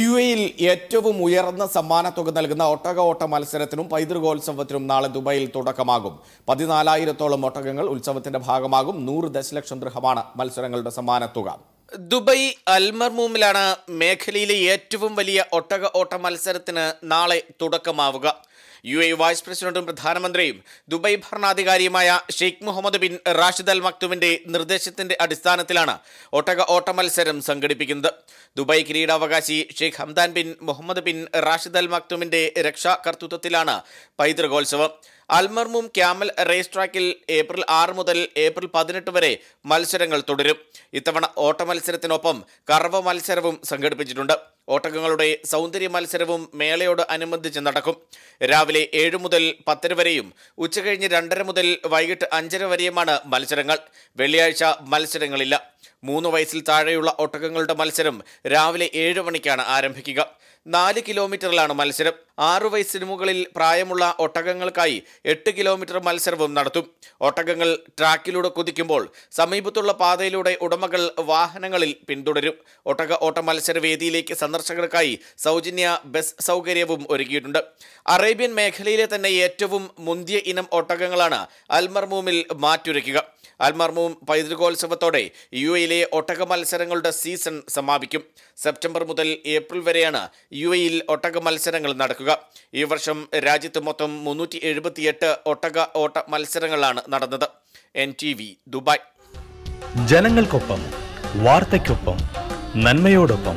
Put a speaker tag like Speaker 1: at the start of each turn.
Speaker 1: U എയിൽ ഏറ്റവും ഉയർന്ന തുക നൽകുന്ന ഒട്ടക ഓട്ട മത്സരത്തിനും പൈതൃകോത്സവത്തിനും നാളെ ദുബായിൽ തുടക്കമാകും പതിനാലായിരത്തോളം ഒട്ടകങ്ങൾ ഉത്സവത്തിന്റെ ഭാഗമാകും നൂറ് ദശലക്ഷം ഗൃഹമാണ് മത്സരങ്ങളുടെ തുക ദുബൈ അൽമർമൂമിലാണ് മേഖലയിലെ ഏറ്റവും വലിയ ഒട്ടക ഓട്ട മത്സരത്തിന് നാളെ തുടക്കമാവുക യു എ വൈസ് പ്രസിഡന്റും പ്രധാനമന്ത്രിയും ദുബായ് ഭരണാധികാരിയുമായ Sheikh Mohammed bin Rashid Al മക്തുവിന്റെ നിർദ്ദേശത്തിന്റെ അടിസ്ഥാനത്തിലാണ് ഒട്ടക ഓട്ടമത്സരം സംഘടിപ്പിക്കുന്നത് ദുബായ് കിരീടാവകാശി Sheikh Hamdan bin Mohammed bin Rashid Al മക്തുമിന്റെ രക്ഷാകർത്തൃത്വത്തിലാണ് പൈതൃകോത്സവം അൽമർമും ക്യാമൽ റേസ് ട്രാക്കിൽ ഏപ്രിൽ ആറ് മുതൽ ഏപ്രിൽ പതിനെട്ട് വരെ മത്സരങ്ങൾ തുടരും ഇത്തവണ ഓട്ടമത്സരത്തിനൊപ്പം കറവ മത്സരവും സംഘടിപ്പിച്ചിട്ടുണ്ട് ഓട്ടകങ്ങളുടെ സൗന്ദര്യ മത്സരവും മേളയോട് അനുബന്ധിച്ച് നടക്കും രാവിലെ ഏഴ് മുതൽ പത്തര വരെയും ഉച്ചകഴിഞ്ഞ് രണ്ടര മുതൽ വൈകിട്ട് അഞ്ചര വരെയുമാണ് മത്സരങ്ങൾ വെള്ളിയാഴ്ച മത്സരങ്ങളില്ല മൂന്ന് വയസ്സിൽ താഴെയുള്ള ഒട്ടകങ്ങളുടെ മത്സരം രാവിലെ ഏഴ് മണിക്കാണ് ആരംഭിക്കുക നാല് കിലോമീറ്ററിലാണ് മത്സരം ആറു വയസ്സിന് മുകളിൽ പ്രായമുള്ള ഒട്ടകങ്ങൾക്കായി എട്ട് കിലോമീറ്റർ മത്സരവും നടത്തും ഒട്ടകങ്ങൾ ട്രാക്കിലൂടെ കുതിക്കുമ്പോൾ സമീപത്തുള്ള പാതയിലൂടെ ഉടമകൾ വാഹനങ്ങളിൽ പിന്തുടരും ഒട്ടക ഓട്ട മത്സര വേദിയിലേക്ക് സന്ദർശകർക്കായി സൗജന്യ ബസ് സൗകര്യവും ഒരുക്കിയിട്ടുണ്ട് അറേബ്യൻ മേഖലയിലെ തന്നെ ഏറ്റവും മുന്തിയ ഇനം ഒട്ടകങ്ങളാണ് അൽമർമൂമിൽ മാറ്റുരയ്ക്കുക അൽമർമൂം പൈതൃകോത്സവത്തോടെ യു എയിലെ ഒട്ടക മത്സരങ്ങളുടെ സീസൺ സമാപിക്കും സെപ്റ്റംബർ മുതൽ ഏപ്രിൽ വരെയാണ് യു എയിൽ ഒട്ടക മത്സരങ്ങൾ നടക്കുക ഈ വർഷം രാജ്യത്ത് മൊത്തം മുന്നൂറ്റി എഴുപത്തിയെട്ട് ഒട്ടക ഓട്ട മത്സരങ്ങളാണ് നടന്നത് എൻ ടി വി ദുബായ് ജനങ്ങൾക്കൊപ്പം വാർത്തയ്ക്കൊപ്പം നന്മയോടൊപ്പം